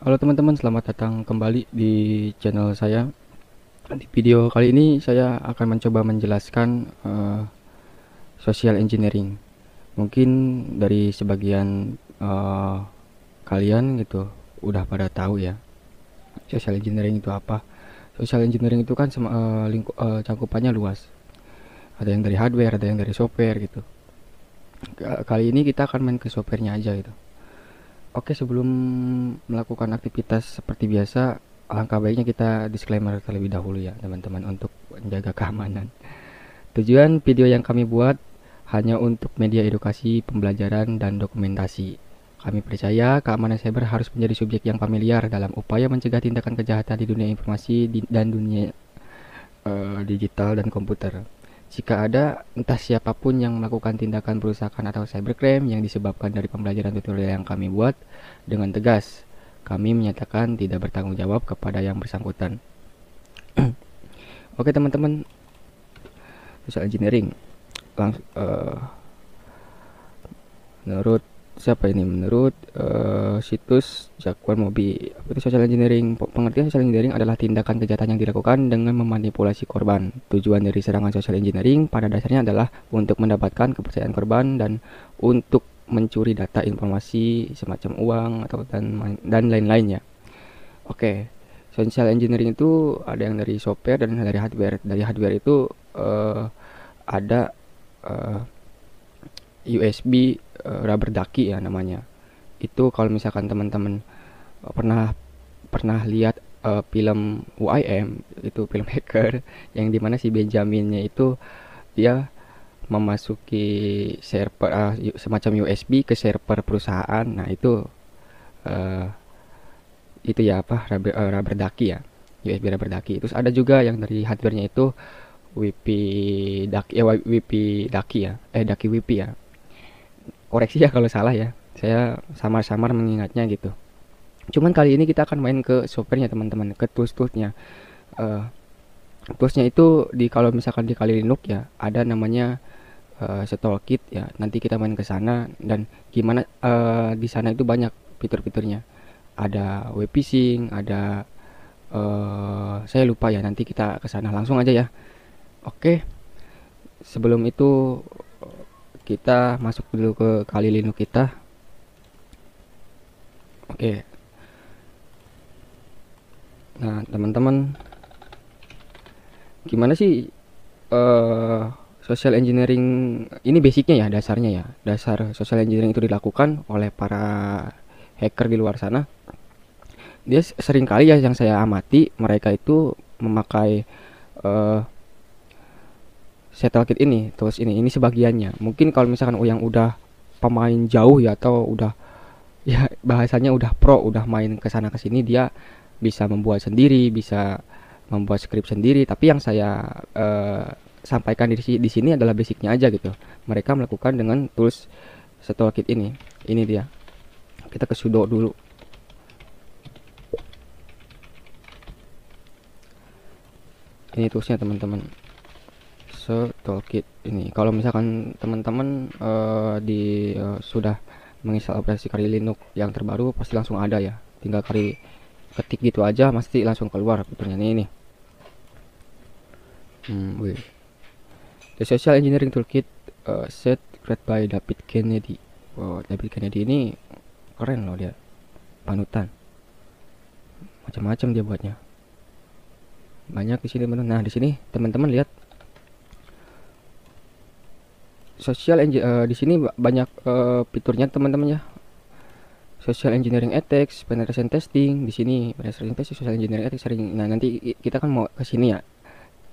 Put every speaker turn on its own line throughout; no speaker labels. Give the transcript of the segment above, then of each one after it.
Halo teman-teman, selamat datang kembali di channel saya. Di video kali ini saya akan mencoba menjelaskan uh, social engineering. Mungkin dari sebagian uh, kalian gitu udah pada tahu ya. Social engineering itu apa? Social engineering itu kan uh, lingku, uh, cakupannya luas. Ada yang dari hardware, ada yang dari software gitu. Kali ini kita akan main ke softwarenya aja gitu Oke, sebelum melakukan aktivitas seperti biasa, alangkah baiknya kita disclaimer terlebih dahulu ya, teman-teman, untuk menjaga keamanan. Tujuan video yang kami buat hanya untuk media edukasi, pembelajaran, dan dokumentasi. Kami percaya keamanan cyber harus menjadi subjek yang familiar dalam upaya mencegah tindakan kejahatan di dunia informasi dan dunia uh, digital dan komputer. Jika ada, entah siapapun yang melakukan tindakan perusakan atau cybercrime yang disebabkan dari pembelajaran tutorial yang kami buat, dengan tegas, kami menyatakan tidak bertanggung jawab kepada yang bersangkutan. Oke teman-teman, soal engineering, lang uh, menurut siapa ini menurut uh, situs jakwan Mobi itu social engineering pengertian social engineering adalah tindakan kejahatan yang dilakukan dengan memanipulasi korban tujuan dari serangan social engineering pada dasarnya adalah untuk mendapatkan kepercayaan korban dan untuk mencuri data informasi semacam uang atau dan dan lain-lainnya oke okay. social engineering itu ada yang dari software dan dari hardware dari hardware itu uh, ada uh, USB uh, eh, rubber ducky ya namanya itu kalau misalkan teman-teman eh, pernah pernah lihat uh, film UIM itu film hacker yang dimana si Benjaminnya itu dia memasuki server uh, semacam USB ke server perusahaan nah itu uh, itu ya apa rubber, uh, rubber ducky ya USB rubber ducky terus ada juga yang dari hardwarenya itu WP ducky ya eh, WP ducky ya eh ducky WP ya koreksi ya kalau salah ya saya samar-samar mengingatnya gitu cuman kali ini kita akan main ke softwarenya teman-teman ke tools-toolsnya uh, eh, toolsnya itu di kalau misalkan di kali Linux ya ada namanya uh, setol ya nanti kita main ke sana dan gimana uh, di sana itu banyak fitur-fiturnya ada web phishing ada uh, saya lupa ya nanti kita ke sana langsung aja ya oke okay. sebelum itu kita masuk dulu ke kali Linux kita oke nah teman-teman gimana sih uh, social engineering ini basicnya ya dasarnya ya dasar social engineering itu dilakukan oleh para hacker di luar sana dia sering kali ya yang saya amati mereka itu memakai uh, settle kit ini tools ini ini sebagiannya mungkin kalau misalkan yang udah pemain jauh ya atau udah ya bahasanya udah pro udah main ke sana ke sini dia bisa membuat sendiri bisa membuat script sendiri tapi yang saya uh, sampaikan di, di sini adalah basicnya aja gitu mereka melakukan dengan tools setelah kit ini ini dia kita ke sudo dulu ini toolsnya teman-teman fase toolkit ini kalau misalkan teman-teman uh, di uh, sudah menginstal operasi kali Linux yang terbaru pasti langsung ada ya tinggal kali ketik gitu aja pasti langsung keluar fiturnya ini ini hmm, The Social Engineering Toolkit uh, set created by David Kennedy wow, David Kennedy ini keren loh dia panutan macam-macam dia buatnya banyak di sini menu nah di sini teman-teman lihat social uh, di sini banyak uh, fiturnya teman-teman ya social engineering ethics penetration testing di sini penetration testing social engineering ethics sering nah nanti kita kan mau ke sini ya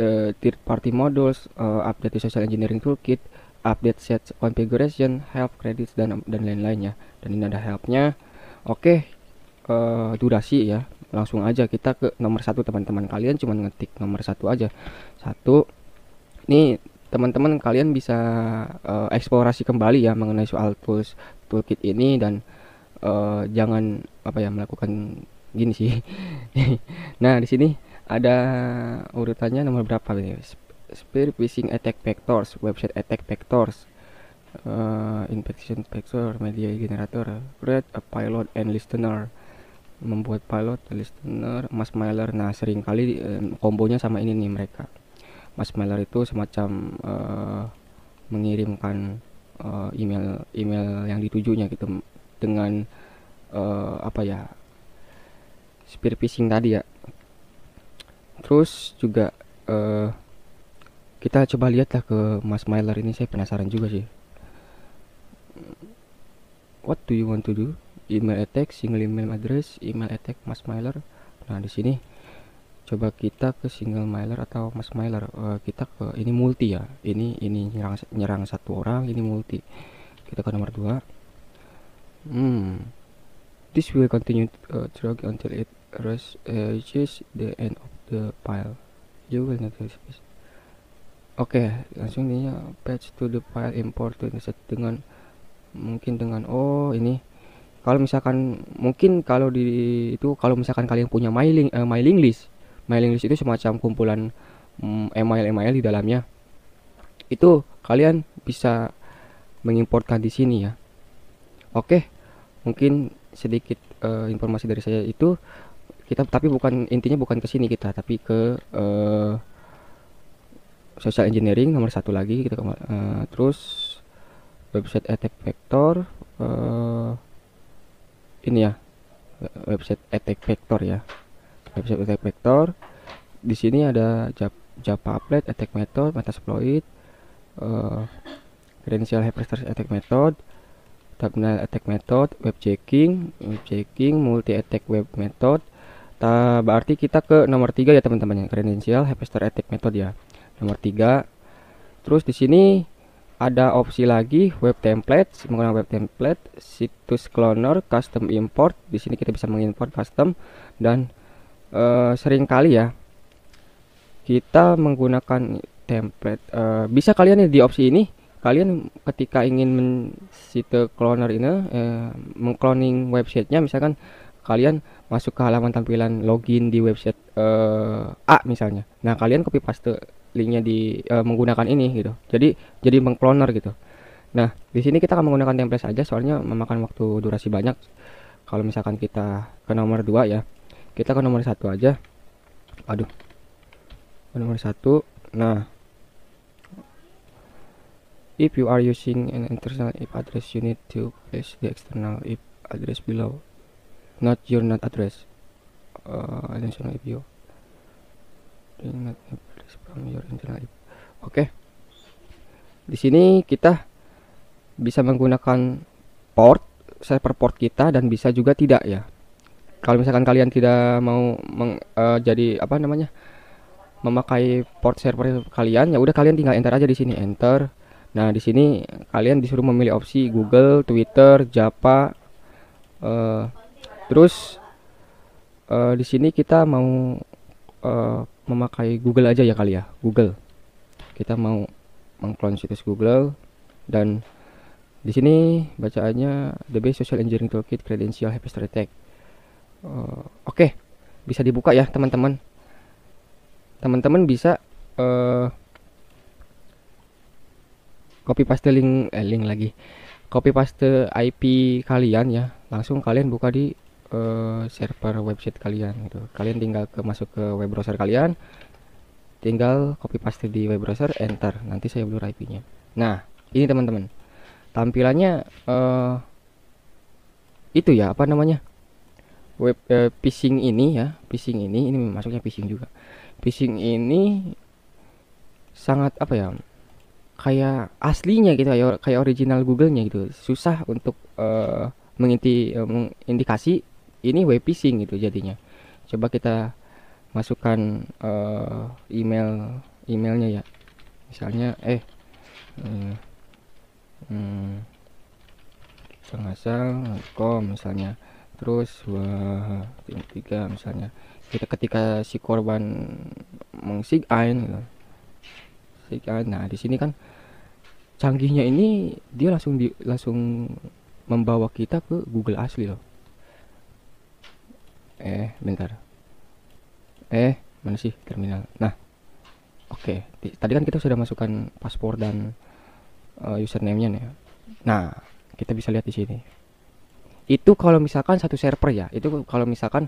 uh, third party models, uh, update social engineering toolkit update set configuration help credits dan dan lain-lainnya dan ini ada helpnya oke okay. uh, durasi ya langsung aja kita ke nomor satu teman-teman kalian cuma ngetik nomor satu aja satu ini teman-teman kalian bisa uh, eksplorasi kembali ya mengenai soal tools toolkit ini dan uh, jangan apa ya melakukan gini sih. nah, di sini ada urutannya nomor berapa nih? Spear phishing attack vectors, website attack vectors, uh, infection vector, media generator, create a pilot and listener, membuat pilot, listener, mass mailer. Nah, seringkali um, kombonya sama ini nih mereka. Mas marshmallow itu semacam uh, mengirimkan uh, email email yang ditujunya gitu dengan uh, apa ya spear phishing tadi ya terus juga uh, kita coba lihatlah ke Mas Mailer ini saya penasaran juga sih what do you want to do email attack single email address email attack Mas Mailer nah di sini coba kita ke single miler atau mas miler uh, eh, kita ke ini multi ya ini ini nyerang nyerang satu orang ini multi kita ke nomor dua hmm this will continue uh, until it eh, reaches the end of the pile you will not oke okay, langsung ini ya. patch to the file import dengan mungkin dengan oh ini kalau misalkan mungkin kalau di itu kalau misalkan kalian punya mailing uh, mailing list mailing list itu semacam kumpulan mm, email-email di dalamnya itu kalian bisa mengimportkan di sini ya oke mungkin sedikit uh, informasi dari saya itu kita tapi bukan intinya bukan ke sini kita tapi ke uh, social engineering nomor satu lagi kita uh, terus website attack e vector uh, ini ya website attack e vector ya website attack vector di sini ada Java, applet attack method metasploit uh, eh, credential helper attack method terminal attack method web checking web checking multi attack web method Ta berarti kita ke nomor tiga ya teman-teman ya credential helper attack method ya nomor tiga terus di sini ada opsi lagi web template menggunakan web template situs cloner custom import di sini kita bisa mengimport custom dan uh, sering kali ya kita menggunakan template uh, bisa kalian di opsi ini kalian ketika ingin men cloner ini eh, mengcloning websitenya misalkan kalian masuk ke halaman tampilan login di website eh, A misalnya nah kalian copy paste linknya di eh, menggunakan ini gitu jadi jadi mengcloner gitu nah di sini kita akan menggunakan template saja soalnya memakan waktu durasi banyak kalau misalkan kita ke nomor 2 ya kita ke nomor satu aja aduh ke nomor satu nah if you are using an internal IP address you need to place the external IP address below not your NAT address uh, internal IP you not address from your internal IP oke okay. di sini kita bisa menggunakan port server port kita dan bisa juga tidak ya kalau misalkan kalian tidak mau meng, uh, jadi apa namanya memakai port server kalian ya udah kalian tinggal enter aja di sini enter nah di sini kalian disuruh memilih opsi Google Twitter Java uh, terus uh, di sini kita mau uh, memakai Google aja ya kali ya Google kita mau mengklon situs Google dan di sini bacaannya the best social engineering toolkit credential Hapster Tech uh, oke okay. bisa dibuka ya teman-teman teman-teman bisa uh, copy paste link eh, link lagi copy paste IP kalian ya langsung kalian buka di uh, server website kalian gitu kalian tinggal ke masuk ke web browser kalian tinggal copy paste di web browser enter nanti saya blur IP nya nah ini teman-teman tampilannya uh, itu ya apa namanya web eh, phishing ini ya phishing ini ini masuknya phishing juga phishing ini sangat apa ya kayak aslinya gitu kayak kayak original Google-nya gitu susah untuk uh, eh, menginti uh, eh, mengindikasi ini web phishing gitu jadinya coba kita masukkan uh, email emailnya ya misalnya eh hmm, hmm, misalnya terus wah, tiga misalnya kita ketika si korban ain gitu. sigain nah di sini kan canggihnya ini dia langsung di langsung membawa kita ke Google asli loh eh bentar eh mana sih terminal nah oke okay. tadi kan kita sudah masukkan paspor dan uh, username-nya nih ya. nah kita bisa lihat di sini itu kalau misalkan satu server ya itu kalau misalkan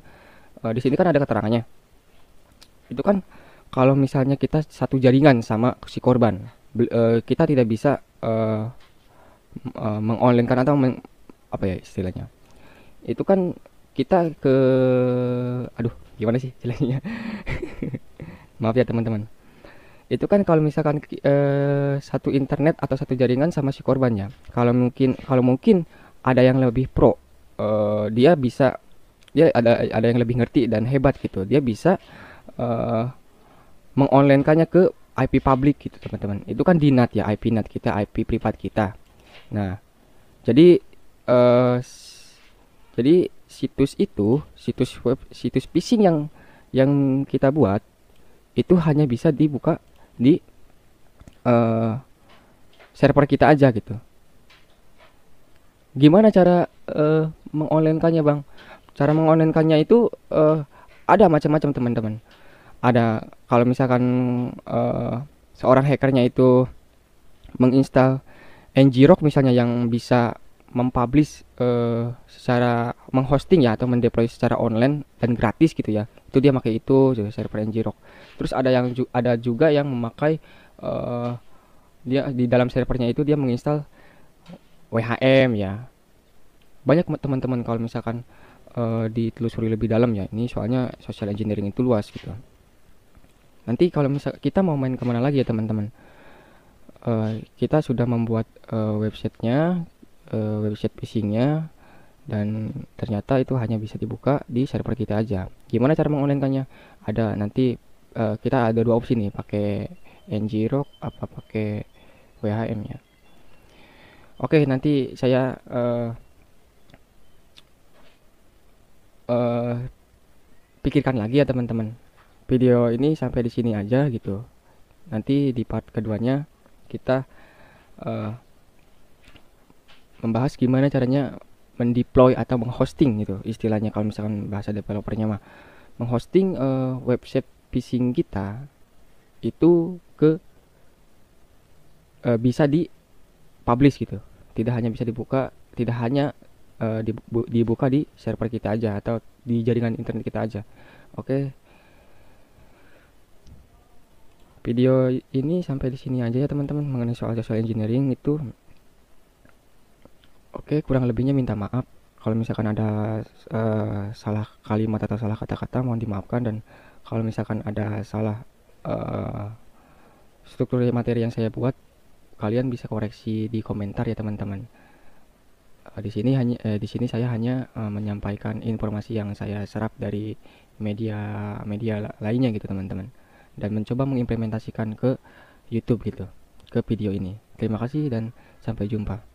uh, di sini kan ada keterangannya itu kan kalau misalnya kita satu jaringan sama si korban uh, kita tidak bisa uh, uh, mengonlinekan atau meng, apa ya istilahnya itu kan kita ke aduh gimana sih istilahnya maaf ya teman-teman itu kan kalau misalkan satu internet atau satu jaringan sama si korbannya kalau mungkin kalau mungkin ada yang lebih pro uh, dia bisa dia ada ada yang lebih ngerti dan hebat gitu dia bisa uh, mengonlinekannya ke IP public gitu teman-teman itu kan di ya IP net kita IP privat kita nah jadi uh, jadi situs itu situs web situs phishing yang yang kita buat itu hanya bisa dibuka di uh, server kita aja gitu Gimana cara uh, eh, mengonlinekannya, Bang? Cara mengonlinekannya itu uh, ada macam-macam, teman-teman. Ada kalau misalkan uh, seorang hackernya itu menginstal ngrok misalnya yang bisa mempublish uh, secara menghosting ya atau mendeploy secara online dan gratis gitu ya itu dia pakai itu server ngrok terus ada yang ju ada juga yang memakai uh, dia di dalam servernya itu dia menginstal WHM ya banyak teman-teman kalau misalkan uh, ditelusuri lebih dalam ya ini soalnya social engineering itu luas gitu nanti kalau misal kita mau main kemana lagi ya teman-teman uh, kita sudah membuat uh, websitenya uh, website phishingnya dan ternyata itu hanya bisa dibuka di server kita aja gimana cara mengonlinekannya ada nanti uh, kita ada dua opsi nih pakai ngrok apa pakai whm ya Oke, okay, nanti saya uh, uh, pikirkan lagi ya teman-teman. Video ini sampai di sini aja gitu. Nanti di part keduanya kita uh, membahas gimana caranya mendeploy atau menghosting gitu istilahnya kalau misalkan bahasa developernya mah menghosting uh, website phishing kita itu ke uh, bisa di publish gitu tidak hanya bisa dibuka tidak hanya uh, dibuka di server kita aja atau di jaringan internet kita aja oke okay. video ini sampai di sini aja ya teman-teman mengenai soal social engineering itu oke okay, kurang lebihnya minta maaf kalau misalkan ada uh, salah kalimat atau salah kata-kata mohon dimaafkan dan kalau misalkan ada salah uh, struktur materi yang saya buat kalian bisa koreksi di komentar ya teman-teman. Eh, di sini hanya eh, di sini saya hanya eh, menyampaikan informasi yang saya serap dari media media lainnya gitu teman-teman dan mencoba mengimplementasikan ke YouTube gitu ke video ini. Terima kasih dan sampai jumpa.